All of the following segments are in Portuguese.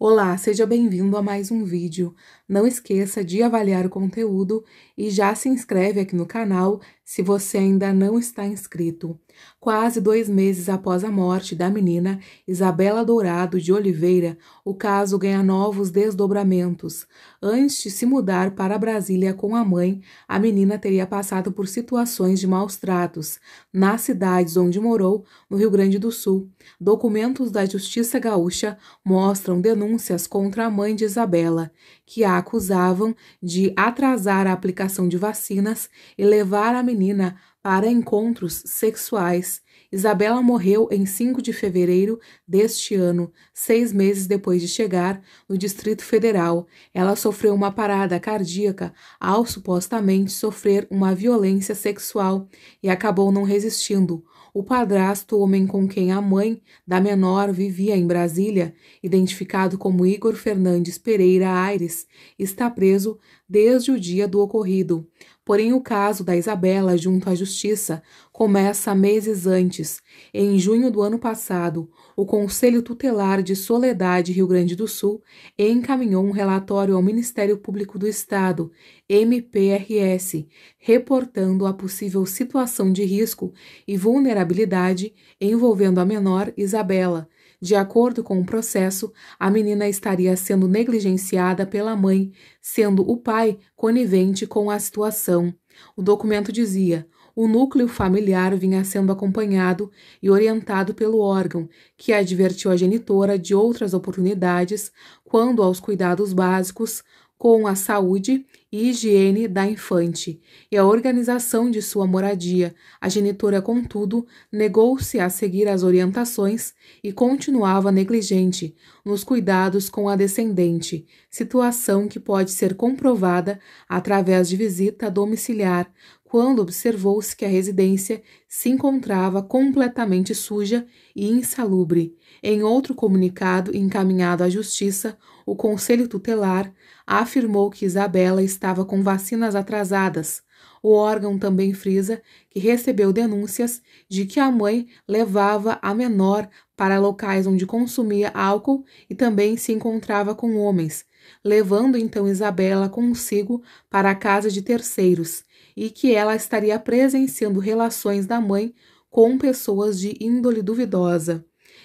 Olá, seja bem-vindo a mais um vídeo. Não esqueça de avaliar o conteúdo e já se inscreve aqui no canal se você ainda não está inscrito. Quase dois meses após a morte da menina Isabela Dourado de Oliveira, o caso ganha novos desdobramentos. Antes de se mudar para Brasília com a mãe, a menina teria passado por situações de maus tratos nas cidades onde morou, no Rio Grande do Sul. Documentos da Justiça Gaúcha mostram denúncias contra a mãe de Isabela, que a acusavam de atrasar a aplicação de vacinas e levar a menina feminina para encontros sexuais. Isabela morreu em 5 de fevereiro deste ano, seis meses depois de chegar no Distrito Federal. Ela sofreu uma parada cardíaca ao supostamente sofrer uma violência sexual e acabou não resistindo. O padrasto, homem com quem a mãe da menor vivia em Brasília, identificado como Igor Fernandes Pereira Aires, está preso desde o dia do ocorrido. Porém, o caso da Isabela junto à Justiça começa meses antes. Em junho do ano passado, o Conselho Tutelar de Soledade, Rio Grande do Sul, encaminhou um relatório ao Ministério Público do Estado, MPRS, reportando a possível situação de risco e vulnerabilidade envolvendo a menor Isabela de acordo com o processo, a menina estaria sendo negligenciada pela mãe, sendo o pai conivente com a situação. O documento dizia: o núcleo familiar vinha sendo acompanhado e orientado pelo órgão, que advertiu a genitora de outras oportunidades quando aos cuidados básicos com a saúde e higiene da infante e a organização de sua moradia. A genitora, contudo, negou-se a seguir as orientações e continuava negligente nos cuidados com a descendente, situação que pode ser comprovada através de visita domiciliar, quando observou-se que a residência se encontrava completamente suja e insalubre. Em outro comunicado encaminhado à Justiça, o Conselho Tutelar afirmou que Isabela estava com vacinas atrasadas. O órgão também frisa que recebeu denúncias de que a mãe levava a menor para locais onde consumia álcool e também se encontrava com homens, levando então Isabela consigo para a casa de terceiros, e que ela estaria presenciando relações da mãe com pessoas de índole duvidosa.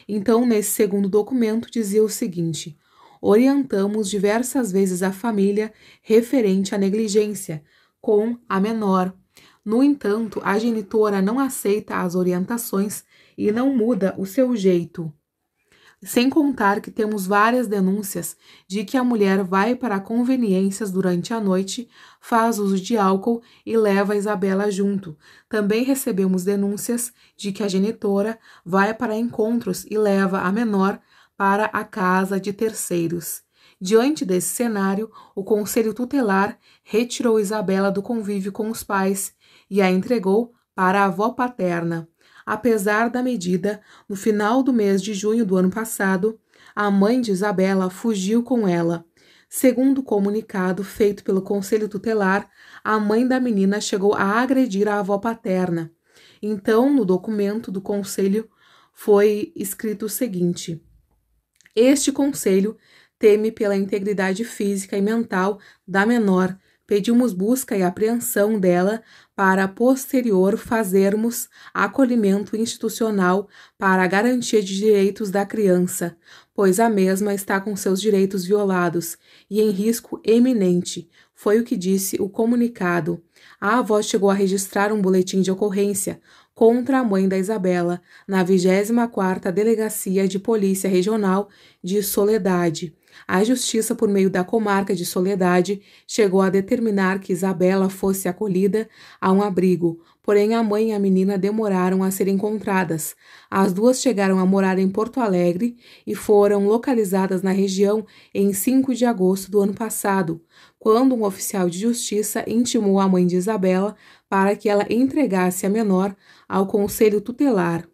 Então, nesse segundo documento, dizia o seguinte: orientamos diversas vezes a família referente à negligência com a menor. No entanto, a genitora não aceita as orientações e não muda o seu jeito. Sem contar que temos várias denúncias de que a mulher vai para conveniências durante a noite, faz uso de álcool e leva a Isabela junto. Também recebemos denúncias de que a genitora vai para encontros e leva a menor para a casa de terceiros. Diante desse cenário, o conselho tutelar retirou Isabela do convívio com os pais e a entregou para a avó paterna. Apesar da medida, no final do mês de junho do ano passado, a mãe de Isabela fugiu com ela. Segundo o comunicado feito pelo conselho tutelar, a mãe da menina chegou a agredir a avó paterna. Então, no documento do conselho foi escrito o seguinte: este conselho teme pela integridade física e mental da menor pedimos busca e apreensão dela para posterior fazermos acolhimento institucional para a garantia de direitos da criança, pois a mesma está com seus direitos violados e em risco eminente, foi o que disse o comunicado. A avó chegou a registrar um boletim de ocorrência contra a mãe da Isabela na 24ª Delegacia de Polícia Regional de Soledade a justiça, por meio da comarca de Soledade, chegou a determinar que Isabela fosse acolhida a um abrigo, porém a mãe e a menina demoraram a ser encontradas. As duas chegaram a morar em Porto Alegre e foram localizadas na região em 5 de agosto do ano passado, quando um oficial de justiça intimou a mãe de Isabela para que ela entregasse a menor ao conselho tutelar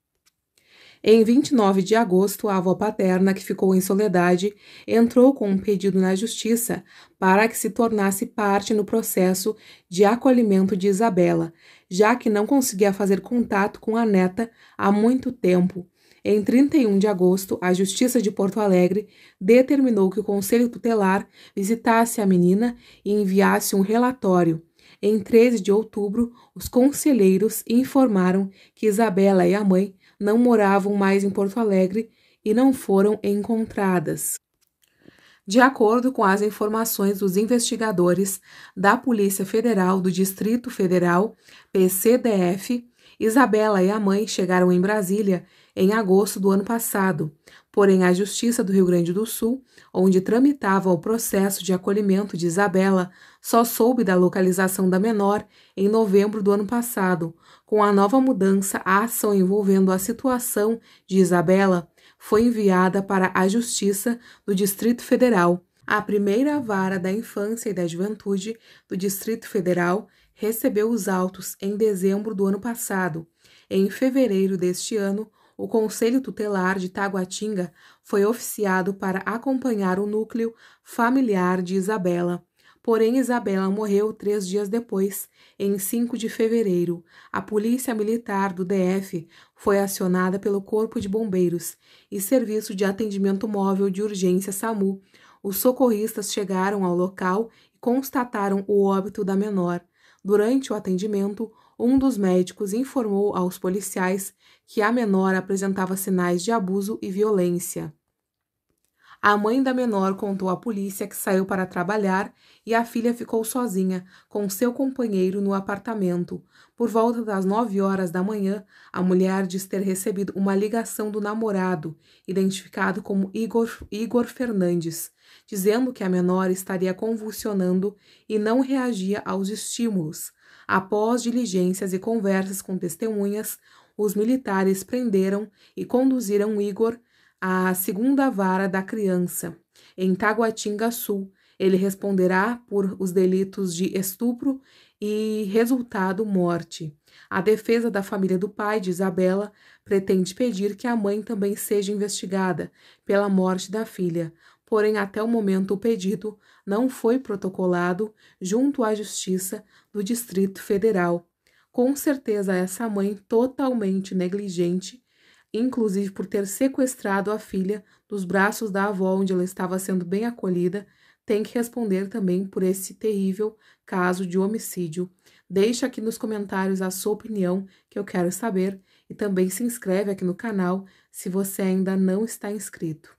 em 29 de agosto, a avó paterna, que ficou em soledade, entrou com um pedido na justiça para que se tornasse parte no processo de acolhimento de Isabela, já que não conseguia fazer contato com a neta há muito tempo. Em 31 de agosto, a Justiça de Porto Alegre determinou que o Conselho Tutelar visitasse a menina e enviasse um relatório. Em 13 de outubro, os conselheiros informaram que Isabela e a mãe não moravam mais em Porto Alegre e não foram encontradas. De acordo com as informações dos investigadores da Polícia Federal do Distrito Federal, PCDF, Isabela e a mãe chegaram em Brasília em agosto do ano passado, porém a Justiça do Rio Grande do Sul, onde tramitava o processo de acolhimento de Isabela, só soube da localização da menor em novembro do ano passado. Com a nova mudança, a ação envolvendo a situação de Isabela foi enviada para a Justiça do Distrito Federal. A primeira vara da infância e da juventude do Distrito Federal recebeu os autos em dezembro do ano passado. Em fevereiro deste ano, o Conselho Tutelar de Taguatinga foi oficiado para acompanhar o núcleo familiar de Isabela. Porém, Isabela morreu três dias depois, em 5 de fevereiro. A Polícia Militar do DF foi acionada pelo Corpo de Bombeiros e Serviço de Atendimento Móvel de Urgência SAMU. Os socorristas chegaram ao local e constataram o óbito da menor. Durante o atendimento, um dos médicos informou aos policiais que a menor apresentava sinais de abuso e violência. A mãe da menor contou à polícia que saiu para trabalhar e a filha ficou sozinha com seu companheiro no apartamento. Por volta das nove horas da manhã, a mulher diz ter recebido uma ligação do namorado, identificado como Igor, Igor Fernandes, dizendo que a menor estaria convulsionando e não reagia aos estímulos. Após diligências e conversas com testemunhas, os militares prenderam e conduziram Igor à segunda vara da criança, em Taguatinga Sul. Ele responderá por os delitos de estupro e resultado morte. A defesa da família do pai de Isabela pretende pedir que a mãe também seja investigada pela morte da filha, porém até o momento o pedido não foi protocolado junto à Justiça do Distrito Federal. Com certeza, essa mãe totalmente negligente, inclusive por ter sequestrado a filha dos braços da avó, onde ela estava sendo bem acolhida, tem que responder também por esse terrível caso de homicídio. Deixa aqui nos comentários a sua opinião, que eu quero saber, e também se inscreve aqui no canal se você ainda não está inscrito.